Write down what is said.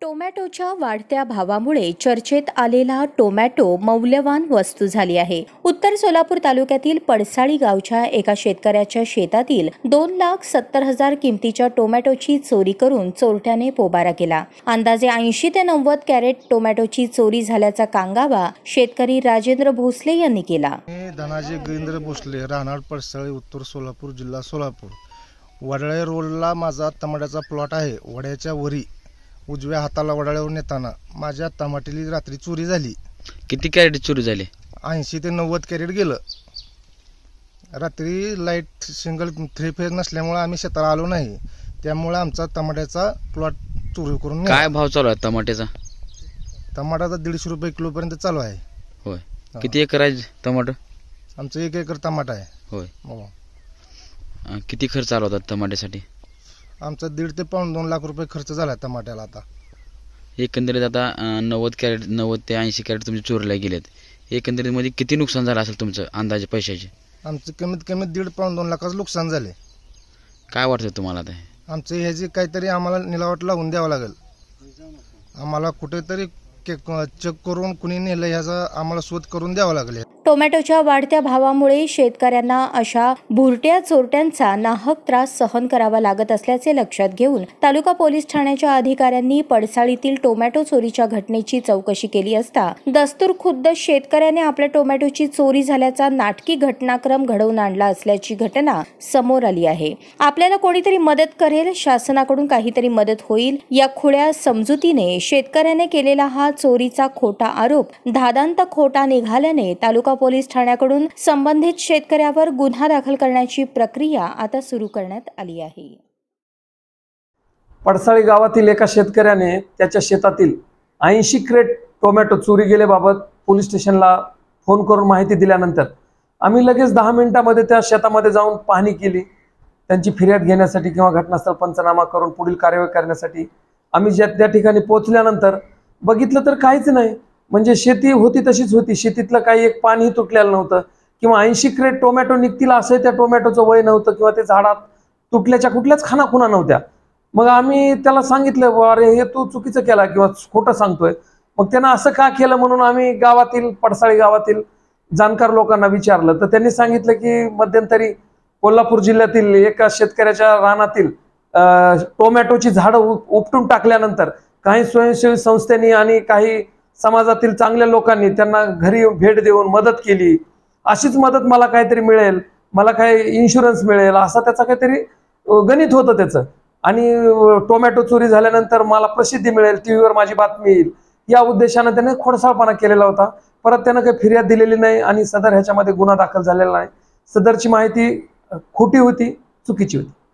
टोमॅटोच्या वाढत्या भावामुळे चर्चेत आलेला टोमॅटो मौल्यवान वस्तू झाली आहे उत्तर सोलापूर तालुक्यातील पडसाळी गावच्या एका शेतकऱ्याच्या शेतातील दोन लाख सत्तर हजार किमतीच्या टोमॅटोची चोरी करून चोरट्याने पोबारा केला अंदाजे ऐंशी ते नव्वद कॅरेट टोमॅटोची चोरी झाल्याचा कांगावा शेतकरी राजेंद्र भोसले यांनी केला धनाजी भोसले राहणार पडसाळी उत्तर सोलापूर जिल्हा सोलापूर वडाळे रोडला माझा टमाट्याचा प्लॉट आहे वड्याच्या वरी उजव्या हाताला वडाळ्यावर नेताना माझ्या तमाटीली रात्री चोरी झाली किती कॅरेट चोरी झाली ऐंशी ते नव्वद कॅरेट गेलं रात्री लाईट सिंगल थ्री फेज नसल्यामुळे आम्ही शेतात आलो नाही त्यामुळे आमचा टमाट्याचा प्लॉट चोरी करून काय भाव चालू आहे टमाट्याचा टमाटाचा दीडशे रुपये पर्यंत चालू आहे होय किती एकर आहे टमाटर आमचं एक एकर टमाटा आहे होय हो किती खर्च आला होता टमाट्यासाठी आमचा दीड ते पाऊण दोन लाख रुपये खर्च झाला टमाट्याला आता एकंदरीत आता नव्वद कॅरेट नव्वद ते ऐंशी कॅरेट तुमचे चोरीला गेलेत एकंदरीत मध्ये किती नुकसान झालं असेल तुमचं अंदाजे पैशाचे आमचं कमीत कमी दीड पाऊण दोन लाखाचं नुकसान झाले काय वाटतं तुम्हाला आता आमचं हे जे काहीतरी आम्हाला निलावट लावून द्यावं लागेल आम्हाला कुठेतरी चेक करून कुणी नेलं ह्याचा आम्हाला शोध करून द्यावा लागेल टोमॅटोच्या वाढत्या भावामुळे शेतकऱ्यांना अशा भुरट्या चोरट्यांचा नाहक त्रास सहन करावा लागत असल्याचे लक्षात घेऊन तालुका पोलीस ठाण्याच्या अधिकाऱ्यांनी पडसाळीतील टोमॅटो चोरीच्या घटनेची चौकशी केली असता दस्तूर खुद्द शेतकऱ्याने आपल्या टोमॅटोची चोरी झाल्याचा नाटकी घटनाक्रम घडवून आणला असल्याची घटना समोर आली आहे आपल्याला कोणीतरी मदत करेल शासनाकडून काहीतरी मदत होईल या खुळ्या समजुतीने शेतकऱ्याने केलेला हा चोरीचा खोटा आरोप धादांत खोटा निघाल्याने तालुका पोलीस ठाण्याकडून संबंधित शेतकऱ्यावर गुन्हा दाखल करण्याची प्रक्रिया आता सुरू करण्यात आली आहे पडसाळी गावातील एका शेतकऱ्याने त्याच्या शेतातील ऐंशी क्रेट टोमॅटो चोरी गेल्याबाबत पोलीस स्टेशनला फोन करून माहिती दिल्यानंतर आम्ही लगेच दहा मिनिटांमध्ये त्या शेतामध्ये जाऊन पाहणी केली त्यांची फिर्याद घेण्यासाठी किंवा घटनास्थळ पंचनामा करून पुढील कार्यवाही करण्यासाठी आम्ही ज्या त्या ठिकाणी पोहोचल्यानंतर बघितलं तर काहीच नाही म्हणजे शेती होती तशीच होती शेतीतलं काही एक पानही तुटलेलं नव्हतं किंवा ऐंशी क्रेट टोमॅटो निघतील असं त्या टोमॅटोचं वय नव्हतं किंवा ते झाडात तुटल्याच्या कुठल्याच खानाखुना नव्हत्या मग आम्ही त्याला सांगितलं अरे हे तू चुकीचं केला किंवा खोटं सांगतोय मग त्यांना असं का केलं म्हणून आम्ही गावातील पडसाळी गावातील जाणकार लोकांना विचारलं तर त्यांनी सांगितलं की मध्यंतरी कोल्हापूर जिल्ह्यातील एका शेतकऱ्याच्या रानातील टोमॅटोची झाडं उपटून टाकल्यानंतर काही स्वयंसेवी संस्थेनी आणि काही समाजातील चांगल्या लोकांनी त्यांना घरी भेट देऊन मदत केली अशीच मदत मला काहीतरी मिळेल मला काही इन्शुरन्स मिळेल असा त्याचा काहीतरी गणित होतं त्याचं आणि टोमॅटो चोरी झाल्यानंतर मला प्रसिद्धी मिळेल टी व्हीवर माझी बातमी येईल या उद्देशानं त्याने खोडसाळपणा केलेला होता परत त्यानं काही फिर्याद दिलेली नाही आणि सदर ह्याच्यामध्ये गुन्हा दाखल झालेला नाही सदरची माहिती खोटी होती चुकीची होती